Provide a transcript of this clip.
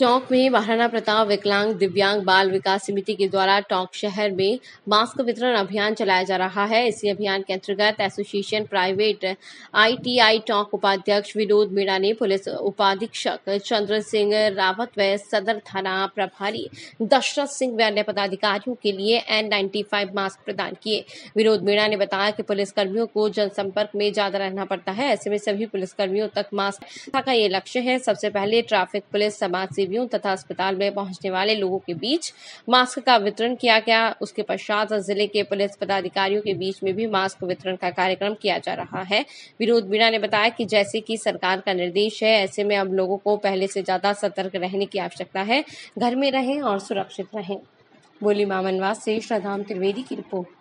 टोंक में महाराणा प्रताप विकलांग दिव्यांग बाल विकास समिति के द्वारा टोंक शहर में मास्क वितरण अभियान चलाया जा रहा है इसी अभियान के अंतर्गत एसोसिएशन प्राइवेट आईटीआई टोंक उपाध्यक्ष विनोद मीणा ने पुलिस उपाधीक्षक चंद्र सिंह रावत व सदर थाना प्रभारी दशरथ सिंह व अन्य पदाधिकारियों के लिए एन नाइन्टी मास्क प्रदान किए विनोद मीणा ने बताया कि पुलिसकर्मियों को जनसंपर्क में ज्यादा रहना पड़ता है ऐसे में सभी पुलिसकर्मियों तक मास्क का ये लक्ष्य है सबसे पहले ट्रैफिक पुलिस समाज देवियों तथा अस्पताल में पहुंचने वाले लोगों के बीच मास्क का वितरण किया गया उसके पश्चात जिले के पुलिस पदाधिकारियों के बीच में भी मास्क वितरण का कार्यक्रम किया जा रहा है विनोद मीणा ने बताया कि जैसे कि सरकार का निर्देश है ऐसे में अब लोगों को पहले से ज्यादा सतर्क रहने की आवश्यकता है घर में रहें और सुरक्षित रहें बोली मामनवास से श्रद्धाम त्रिवेदी की रिपोर्ट